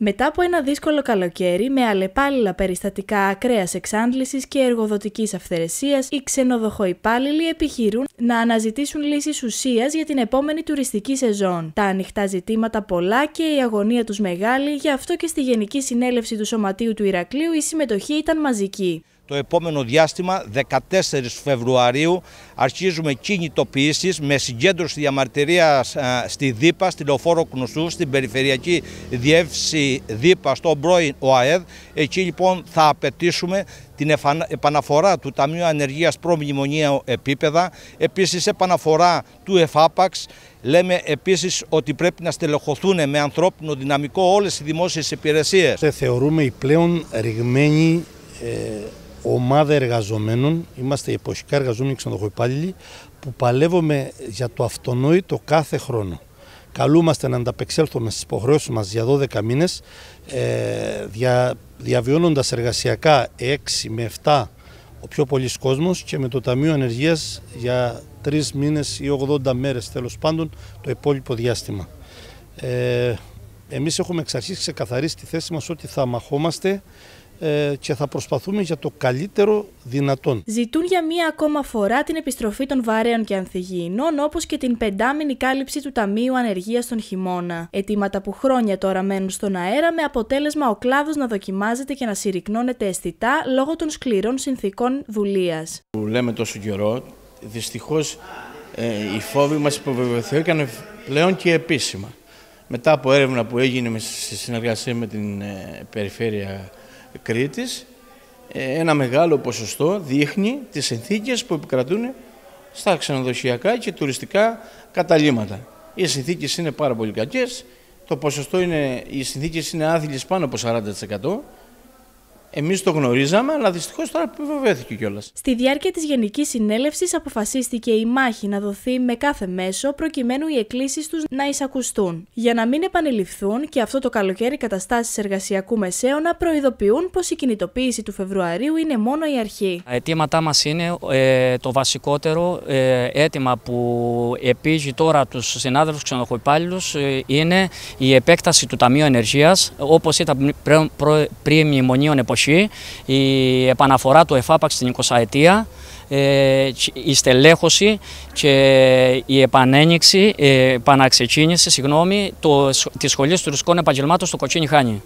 Μετά από ένα δύσκολο καλοκαίρι με αλλεπάλληλα περιστατικά ακραίας εξάντλησης και εργοδοτικής αυθαιρεσίας, οι ξενοδοχοϊπάλληλοι επιχειρούν να αναζητήσουν λύσεις ουσίας για την επόμενη τουριστική σεζόν. Τα ανοιχτά ζητήματα πολλά και η αγωνία τους μεγάλη, γι' αυτό και στη Γενική Συνέλευση του Σωματείου του Ηρακλείου η συμμετοχή ήταν μαζική το επόμενο διάστημα, 14 Φεβρουαρίου, αρχίζουμε κινητοποιήσεις με συγκέντρωση διαμαρτυρία ε, στη ΔΥΠΑ, στη Λεωφόρο Κνουσού, στην Περιφερειακή Διεύθυνση ΔΥΠΑ, στον πρώην ΟΑΕΔ. Εκεί λοιπόν θα απαιτήσουμε την επαναφορά του Ταμείου Ανεργίας Προμνημονία επίπεδα, επίσης επαναφορά του ΕΦΑΠΑΞ. Λέμε επίσης ότι πρέπει να στελεχωθούν με ανθρώπινο δυναμικό όλες οι δημόσιες υπηρεσίες. Θεωρούμε η πλέον ρηγμένη ε, ομάδα εργαζομένων, είμαστε εποχικά εργαζόμενοι ξενοδοχοϊπάλληλοι, που παλεύουμε για το αυτονόητο κάθε χρόνο. Καλούμαστε να ανταπεξέλθουμε στις υποχρεώσεις μας για 12 μήνες, ε, δια, διαβιώνοντας εργασιακά 6 με 7 ο πιο πολλής κόσμος και με το Ταμείο Ενεργείας για 3 μήνες ή 80 μέρες τέλος πάντων το υπόλοιπο διάστημα. Ε, εμείς έχουμε εξ αρχής ξεκαθαρίσει τη θέση μας ότι θα μαχόμαστε ε, και θα προσπαθούμε για το καλύτερο δυνατόν. Ζητούν για μία ακόμα φορά την επιστροφή των βαρέων και ανθυγιεινών, όπως και την πεντάμινη κάλυψη του Ταμείου Ανεργίας τον χειμώνα. Αιτήματα που χρόνια τώρα μένουν στον αέρα, με αποτέλεσμα ο κλάδος να δοκιμάζεται και να συρρυκνώνεται αισθητά λόγω των σκληρών συνθήκων δουλείας. Που λέμε τόσο καιρό, δυστυχώς ε, οι φόβοι μας υποβεβαιωθήκαν πλέον και επίσημα. Μετά από έρευνα που έγινε σε συνεργασία με την ε, Περιφέρεια Κρήτης ε, ένα μεγάλο ποσοστό δείχνει τις συνθήκες που επικρατούν στα ξενοδοχειακά και τουριστικά καταλήματα. Οι συνθήκες είναι πάρα πολύ κακές, το ποσοστό είναι, οι συνθήκες είναι άθλιες πάνω από 40%. Εμείς το γνωρίζαμε, αλλά δυστυχώς τώρα επιβεβαιώθηκε κιόλας. Στη διάρκεια της Γενικής Συνέλευσης αποφασίστηκε η μάχη να δοθεί με κάθε μέσο προκειμένου οι εκκλήσεις τους να εισακουστούν. Για να μην επανεληφθούν και αυτό το καλοκαίρι καταστάσεις εργασιακού μεσαίωνα προειδοποιούν πως η κινητοποίηση του Φεβρουαρίου είναι μόνο η αρχή. Τα αιτήματά μας είναι ε, το βασικότερο ε, αίτημα που επίγει τώρα τους συνάδελφους ξενοδοχοϊπάλληλου ε, είναι η επέκταση του Ταμείου Ενεργείας όπως ήταν πριν μνημονίων εποχή η επαναφορά του ΕΦΑΠΑΞ στην 20 ετία, ε, η στελέχωση και η επανένοιξη, ε, επαναξεκίνηση συγγνώμη, της Σχολής Τουριστικών Επαγγελμάτων στο Κοτσίνι Χάνι.